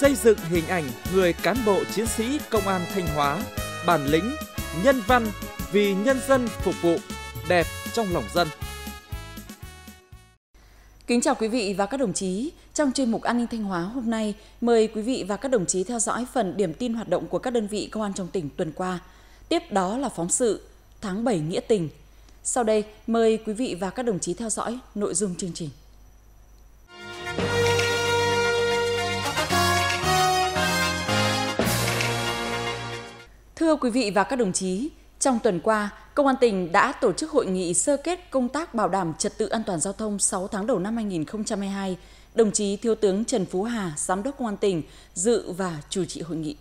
xây dựng hình ảnh người cán bộ chiến sĩ công an Thanh Hóa, bản lĩnh, nhân văn, vì nhân dân phục vụ, đẹp trong lòng dân. Kính chào quý vị và các đồng chí. Trong chuyên mục An ninh Thanh Hóa hôm nay, mời quý vị và các đồng chí theo dõi phần điểm tin hoạt động của các đơn vị công an trong tỉnh tuần qua. Tiếp đó là phóng sự Tháng 7 Nghĩa Tình. Sau đây, mời quý vị và các đồng chí theo dõi nội dung chương trình. Thưa quý vị và các đồng chí, trong tuần qua, Công an tỉnh đã tổ chức hội nghị sơ kết công tác bảo đảm trật tự an toàn giao thông 6 tháng đầu năm 2022. Đồng chí Thiếu tướng Trần Phú Hà, Giám đốc Công an tỉnh, dự và chủ trì hội nghị.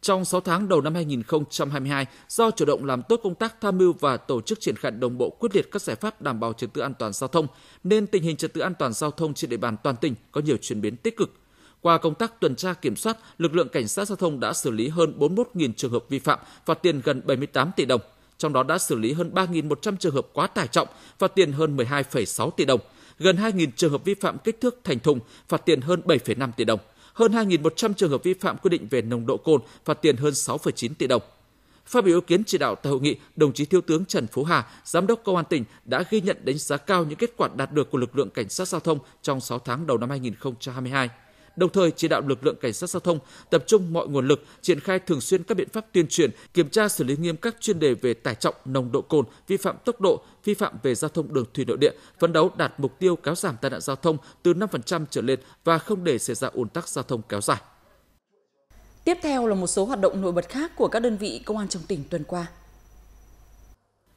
Trong 6 tháng đầu năm 2022, do chủ động làm tốt công tác tham mưu và tổ chức triển khai đồng bộ quyết liệt các giải pháp đảm bảo trật tự an toàn giao thông, nên tình hình trật tự an toàn giao thông trên địa bàn toàn tỉnh có nhiều chuyển biến tích cực, qua công tác tuần tra kiểm soát, lực lượng cảnh sát giao thông đã xử lý hơn 41.000 trường hợp vi phạm, phạt tiền gần 78 tỷ đồng. Trong đó đã xử lý hơn 3.100 trường hợp quá tải trọng, phạt tiền hơn 12,6 tỷ đồng. Gần 2.000 trường hợp vi phạm kích thước thành thùng, phạt tiền hơn 7,5 tỷ đồng. Hơn 2.100 trường hợp vi phạm quy định về nồng độ cồn, phạt tiền hơn 6,9 tỷ đồng. Phát biểu ý kiến chỉ đạo tại hội nghị, đồng chí Thiếu tướng Trần Phú Hà, Giám đốc Công an tỉnh đã ghi nhận đánh giá cao những kết quả đạt được của lực lượng cảnh sát giao thông trong 6 tháng đầu năm 2022 đồng thời chỉ đạo lực lượng cảnh sát giao thông tập trung mọi nguồn lực triển khai thường xuyên các biện pháp tuyên truyền, kiểm tra xử lý nghiêm các chuyên đề về tải trọng, nồng độ cồn, vi phạm tốc độ, vi phạm về giao thông đường thủy nội địa, phấn đấu đạt mục tiêu kéo giảm tai nạn giao thông từ 5% trở lên và không để xảy ra ủn tắc giao thông kéo dài. Tiếp theo là một số hoạt động nổi bật khác của các đơn vị công an trong tỉnh tuần qua.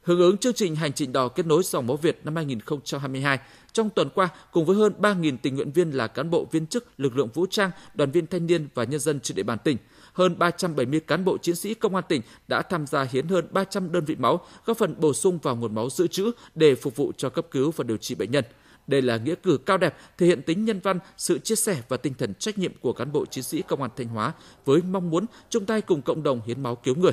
Hưởng ứng chương trình Hành trình đỏ kết nối dòng máu Việt năm 2022, trong tuần qua, cùng với hơn 3.000 tình nguyện viên là cán bộ viên chức, lực lượng vũ trang, đoàn viên thanh niên và nhân dân trên địa bàn tỉnh, hơn 370 cán bộ chiến sĩ công an tỉnh đã tham gia hiến hơn 300 đơn vị máu, góp phần bổ sung vào nguồn máu dự trữ để phục vụ cho cấp cứu và điều trị bệnh nhân. Đây là nghĩa cử cao đẹp, thể hiện tính nhân văn, sự chia sẻ và tinh thần trách nhiệm của cán bộ chiến sĩ công an Thanh Hóa với mong muốn chung tay cùng cộng đồng hiến máu cứu người.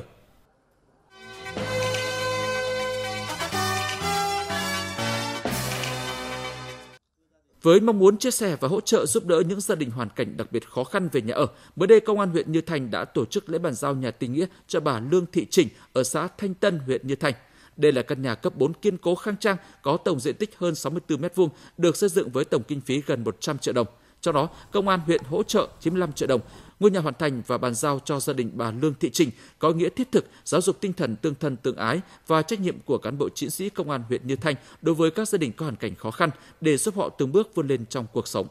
Với mong muốn chia sẻ và hỗ trợ giúp đỡ những gia đình hoàn cảnh đặc biệt khó khăn về nhà ở, mới đây Công an huyện Như Thành đã tổ chức lễ bàn giao nhà tình nghĩa cho bà Lương Thị Trình ở xã Thanh Tân, huyện Như Thành. Đây là căn nhà cấp 4 kiên cố khang trang, có tổng diện tích hơn 64 m2, được xây dựng với tổng kinh phí gần 100 triệu đồng. Trong đó, công an huyện hỗ trợ 95 triệu đồng, ngôi nhà hoàn thành và bàn giao cho gia đình bà Lương Thị Trình có nghĩa thiết thực giáo dục tinh thần tương thân tương ái và trách nhiệm của cán bộ chiến sĩ công an huyện Như Thanh đối với các gia đình có hoàn cảnh khó khăn để giúp họ từng bước vươn lên trong cuộc sống.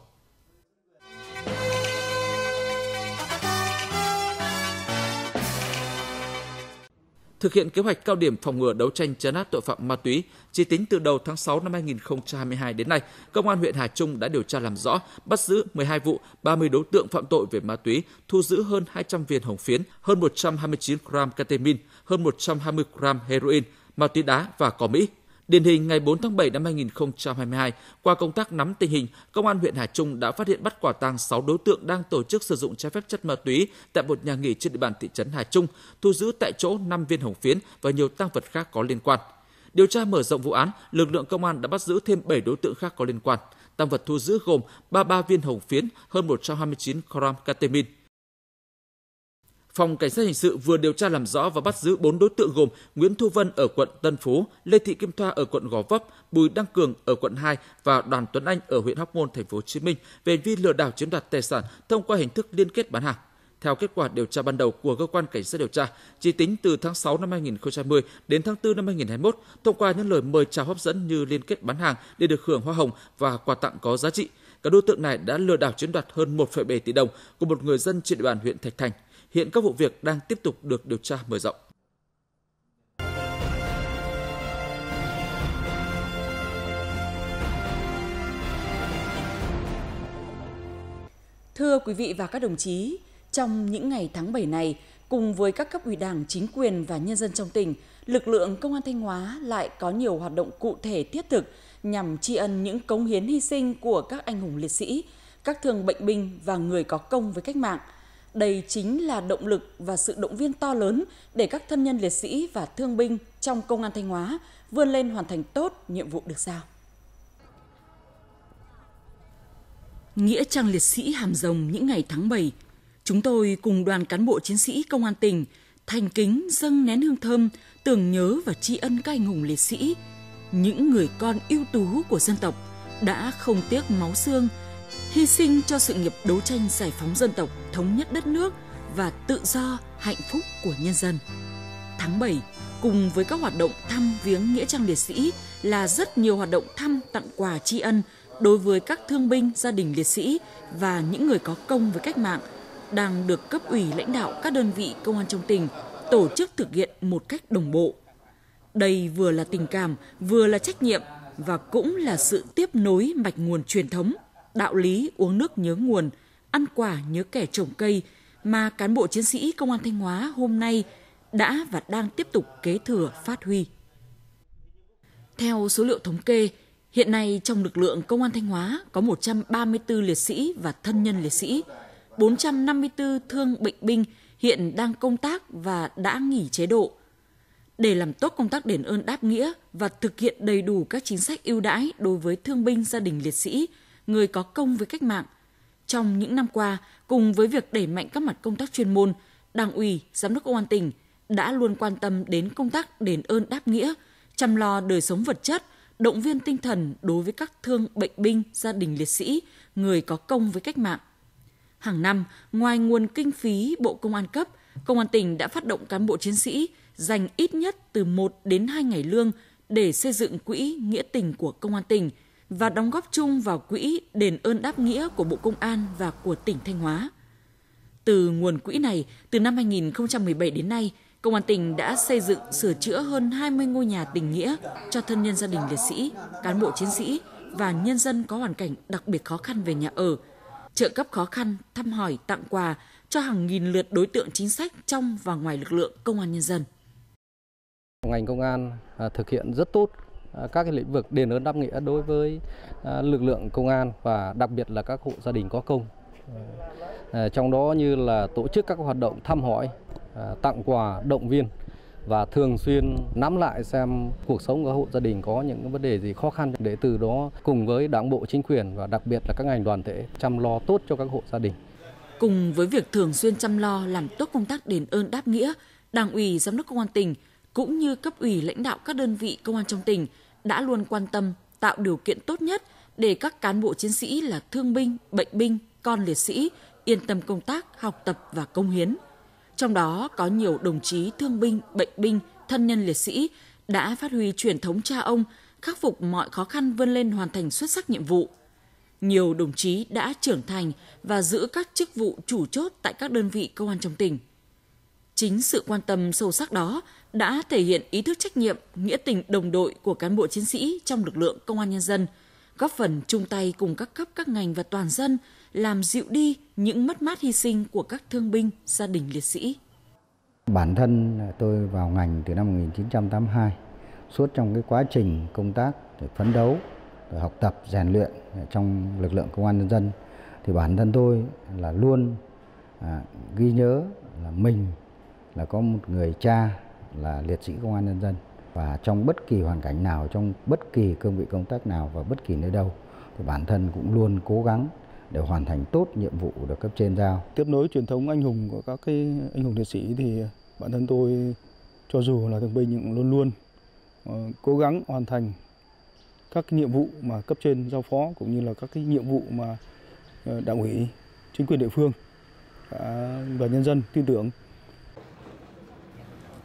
thực hiện kế hoạch cao điểm phòng ngừa đấu tranh chấn áp tội phạm ma túy, chỉ tính từ đầu tháng 6 năm 2022 đến nay, công an huyện Hà Trung đã điều tra làm rõ, bắt giữ 12 vụ, 30 đối tượng phạm tội về ma túy, thu giữ hơn 200 viên hồng phiến, hơn 129 gram ketamine, hơn 120 gram heroin, ma túy đá và cỏ Mỹ. Điển hình ngày 4 tháng 7 năm 2022, qua công tác nắm tình hình, công an huyện Hà Trung đã phát hiện bắt quả tang 6 đối tượng đang tổ chức sử dụng trái phép chất ma túy tại một nhà nghỉ trên địa bàn thị trấn Hà Trung, thu giữ tại chỗ 5 viên hồng phiến và nhiều tăng vật khác có liên quan. Điều tra mở rộng vụ án, lực lượng công an đã bắt giữ thêm 7 đối tượng khác có liên quan. Tăng vật thu giữ gồm 33 viên hồng phiến, hơn 129 gram ketamine, Phòng Cảnh sát Hình sự vừa điều tra làm rõ và bắt giữ 4 đối tượng gồm Nguyễn Thu Vân ở quận Tân Phú, Lê Thị Kim Thoa ở quận Gò Vấp, Bùi Đăng Cường ở quận 2 và Đoàn Tuấn Anh ở huyện Hóc Môn, thành phố Hồ Chí Minh về vi lừa đảo chiếm đoạt tài sản thông qua hình thức liên kết bán hàng. Theo kết quả điều tra ban đầu của cơ quan cảnh sát điều tra, chỉ tính từ tháng 6 năm 2020 đến tháng 4 năm 2021, thông qua những lời mời chào hấp dẫn như liên kết bán hàng để được hưởng hoa hồng và quà tặng có giá trị, các đối tượng này đã lừa đảo chiếm đoạt hơn 1,7 tỷ đồng của một người dân trên địa bàn huyện Thạch Thành. Hiện các vụ việc đang tiếp tục được điều tra mở rộng. Thưa quý vị và các đồng chí, trong những ngày tháng 7 này, cùng với các cấp ủy đảng, chính quyền và nhân dân trong tỉnh, lực lượng Công an Thanh Hóa lại có nhiều hoạt động cụ thể thiết thực nhằm tri ân những cống hiến hy sinh của các anh hùng liệt sĩ, các thương bệnh binh và người có công với cách mạng – đây chính là động lực và sự động viên to lớn để các thân nhân liệt sĩ và thương binh trong Công an Thanh Hóa vươn lên hoàn thành tốt nhiệm vụ được giao. Nghĩa trang liệt sĩ Hàm Rồng những ngày tháng 7, chúng tôi cùng đoàn cán bộ chiến sĩ công an tỉnh thành kính dâng nén hương thơm tưởng nhớ và tri ân các anh hùng liệt sĩ, những người con ưu tú của dân tộc đã không tiếc máu xương – hy sinh cho sự nghiệp đấu tranh giải phóng dân tộc, thống nhất đất nước và tự do, hạnh phúc của nhân dân. Tháng 7, cùng với các hoạt động thăm viếng nghĩa trang liệt sĩ là rất nhiều hoạt động thăm tặng quà tri ân đối với các thương binh, gia đình liệt sĩ và những người có công với cách mạng đang được cấp ủy lãnh đạo các đơn vị công an trong tỉnh tổ chức thực hiện một cách đồng bộ. Đây vừa là tình cảm, vừa là trách nhiệm và cũng là sự tiếp nối mạch nguồn truyền thống đạo lý uống nước nhớ nguồn, ăn quả nhớ kẻ trồng cây mà cán bộ chiến sĩ Công an Thanh Hóa hôm nay đã và đang tiếp tục kế thừa phát huy. Theo số liệu thống kê, hiện nay trong lực lượng Công an Thanh Hóa có 134 liệt sĩ và thân nhân liệt sĩ, 454 thương bệnh binh hiện đang công tác và đã nghỉ chế độ. Để làm tốt công tác đền ơn đáp nghĩa và thực hiện đầy đủ các chính sách ưu đãi đối với thương binh gia đình liệt sĩ – người có công với cách mạng. Trong những năm qua, cùng với việc đẩy mạnh các mặt công tác chuyên môn, Đảng ủy, Giám đốc Công an tỉnh đã luôn quan tâm đến công tác đền ơn đáp nghĩa, chăm lo đời sống vật chất, động viên tinh thần đối với các thương bệnh binh, gia đình liệt sĩ, người có công với cách mạng. Hàng năm, ngoài nguồn kinh phí Bộ Công an cấp, Công an tỉnh đã phát động cán bộ chiến sĩ dành ít nhất từ 1 đến 2 ngày lương để xây dựng quỹ nghĩa tình của Công an tỉnh – và đóng góp chung vào quỹ đền ơn đáp nghĩa của Bộ Công an và của tỉnh Thanh Hóa. Từ nguồn quỹ này, từ năm 2017 đến nay, Công an tỉnh đã xây dựng sửa chữa hơn 20 ngôi nhà tình nghĩa cho thân nhân gia đình liệt sĩ, cán bộ chiến sĩ và nhân dân có hoàn cảnh đặc biệt khó khăn về nhà ở, trợ cấp khó khăn, thăm hỏi, tặng quà cho hàng nghìn lượt đối tượng chính sách trong và ngoài lực lượng công an nhân dân. Ngành công an à, thực hiện rất tốt À, các cái lĩnh vực đền ơn đáp nghĩa đối với à, lực lượng công an và đặc biệt là các hộ gia đình có công. À, trong đó như là tổ chức các hoạt động thăm hỏi, tặng quà, động viên và thường xuyên nắm lại xem cuộc sống của hộ gia đình có những vấn đề gì khó khăn để từ đó cùng với đảng bộ chính quyền và đặc biệt là các ngành đoàn thể chăm lo tốt cho các hộ gia đình. Cùng với việc thường xuyên chăm lo làm tốt công tác đền ơn đáp nghĩa, Đảng ủy Giám đốc Công an tỉnh cũng như cấp ủy lãnh đạo các đơn vị công an trong tỉnh đã luôn quan tâm tạo điều kiện tốt nhất để các cán bộ chiến sĩ là thương binh, bệnh binh, con liệt sĩ yên tâm công tác, học tập và công hiến. Trong đó có nhiều đồng chí thương binh, bệnh binh, thân nhân liệt sĩ đã phát huy truyền thống cha ông, khắc phục mọi khó khăn vươn lên hoàn thành xuất sắc nhiệm vụ. Nhiều đồng chí đã trưởng thành và giữ các chức vụ chủ chốt tại các đơn vị công an trong tỉnh. Chính sự quan tâm sâu sắc đó đã thể hiện ý thức trách nhiệm, nghĩa tình đồng đội của cán bộ chiến sĩ trong lực lượng công an nhân dân, góp phần chung tay cùng các cấp các ngành và toàn dân làm dịu đi những mất mát hy sinh của các thương binh, gia đình liệt sĩ. Bản thân tôi vào ngành từ năm 1982, suốt trong cái quá trình công tác để phấn đấu, để học tập, rèn luyện trong lực lượng công an nhân dân thì bản thân tôi là luôn à, ghi nhớ là mình là có một người cha là liệt sĩ công an nhân dân và trong bất kỳ hoàn cảnh nào trong bất kỳ cương vị công tác nào và bất kỳ nơi đâu thì bản thân cũng luôn cố gắng để hoàn thành tốt nhiệm vụ được cấp trên giao. Tiếp nối truyền thống anh hùng của các cái anh hùng liệt sĩ thì bản thân tôi cho dù là thường binh nhưng luôn luôn ờ, cố gắng hoàn thành các cái nhiệm vụ mà cấp trên giao phó cũng như là các cái nhiệm vụ mà ờ, đảng ủy chính quyền địa phương và nhân dân tin tưởng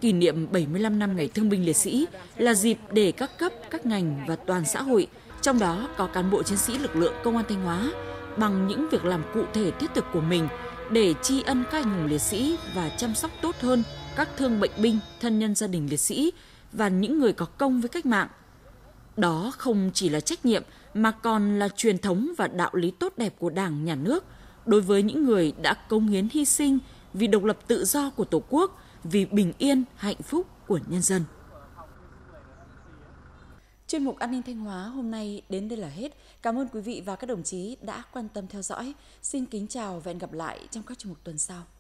Kỷ niệm 75 năm Ngày Thương binh Liệt sĩ là dịp để các cấp, các ngành và toàn xã hội, trong đó có cán bộ chiến sĩ lực lượng Công an Thanh Hóa, bằng những việc làm cụ thể thiết thực của mình để tri ân các anh hùng liệt sĩ và chăm sóc tốt hơn các thương bệnh binh, thân nhân gia đình liệt sĩ và những người có công với cách mạng. Đó không chỉ là trách nhiệm mà còn là truyền thống và đạo lý tốt đẹp của Đảng, Nhà nước đối với những người đã cống hiến hy sinh vì độc lập tự do của Tổ quốc – vì bình yên, hạnh phúc của nhân dân. Chuyên mục An ninh Thanh Hóa hôm nay đến đây là hết. Cảm ơn quý vị và các đồng chí đã quan tâm theo dõi. Xin kính chào và hẹn gặp lại trong các chuyên mục tuần sau.